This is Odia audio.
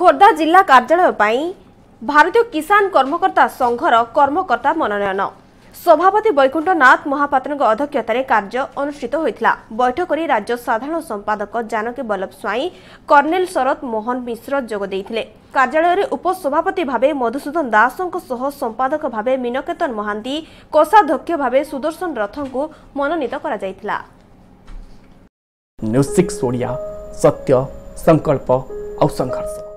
ଖୋର୍ଦ୍ଧା ଜିଲ୍ଲା କାର୍ଯ୍ୟାଳୟ ପାଇଁ ଭାରତୀୟ କିଷାନ କର୍ମକର୍ତ୍ତା ସଂଘର କର୍ମକର୍ତ୍ତା ମନୋନୟନ ସଭାପତି ବୈକୁଣ୍ଠନାଥ ମହାପାତ୍ରଙ୍କ ଅଧ୍ୟକ୍ଷତାରେ କାର୍ଯ୍ୟ ଅନୁଷ୍ଠିତ ହୋଇଥିଲା ବୈଠକରେ ରାଜ୍ୟ ସାଧାରଣ ସମ୍ପାଦକ ଜାନକୀ ବଲ୍ଲଭ ସ୍ୱାଇଁ କର୍ଣ୍ଣେଲ ଶରତ ମୋହନ ମିଶ୍ର ଯୋଗ ଦେଇଥିଲେ କାର୍ଯ୍ୟାଳୟରେ ଉପସଭାପତି ଭାବେ ମଧୁସୂଦନ ଦାସଙ୍କ ସହ ସମ୍ପାଦକ ଭାବେ ମୀନକେତନ ମହାନ୍ତି କୋଷାଧ୍ୟକ୍ଷ ଭାବେ ସୁଦର୍ଶନ ରଥଙ୍କୁ ମନୋନୀତ କରାଯାଇଥିଲା ନ୍ୟୁଜ୍ ସିକ୍ସ ଓଡ଼ିଆ ସତ୍ୟ ସଂକଳ୍ପ ଆଉ ସଂଘର୍ଷ